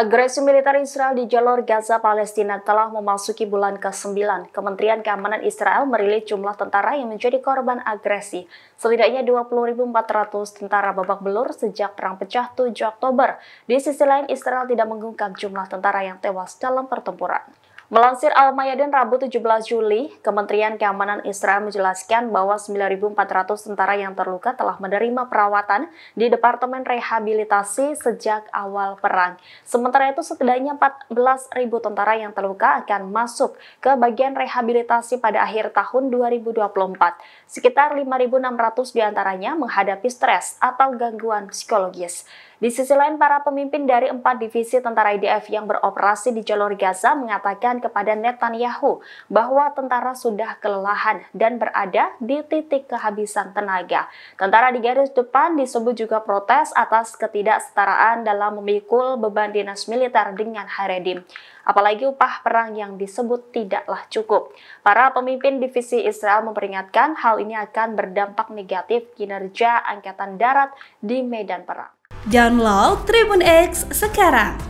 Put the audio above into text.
Agresi militer Israel di jalur Gaza Palestina telah memasuki bulan ke-9. Kementerian Keamanan Israel merilis jumlah tentara yang menjadi korban agresi. Setidaknya 20.400 tentara babak belur sejak perang pecah 7 Oktober. Di sisi lain, Israel tidak mengungkap jumlah tentara yang tewas dalam pertempuran. Melansir Al-Mayadin Rabu 17 Juli, Kementerian Keamanan Israel menjelaskan bahwa 9.400 tentara yang terluka telah menerima perawatan di Departemen Rehabilitasi sejak awal perang. Sementara itu setidaknya 14.000 tentara yang terluka akan masuk ke bagian rehabilitasi pada akhir tahun 2024. Sekitar 5.600 diantaranya menghadapi stres atau gangguan psikologis. Di sisi lain, para pemimpin dari empat divisi tentara IDF yang beroperasi di jalur Gaza mengatakan kepada Netanyahu bahwa tentara sudah kelelahan dan berada di titik kehabisan tenaga. Tentara di garis depan disebut juga protes atas ketidaksetaraan dalam memikul beban dinas militer dengan Haredim. Apalagi upah perang yang disebut tidaklah cukup. Para pemimpin divisi Israel memperingatkan hal ini akan berdampak negatif kinerja Angkatan Darat di medan perang. Download Tribun X sekarang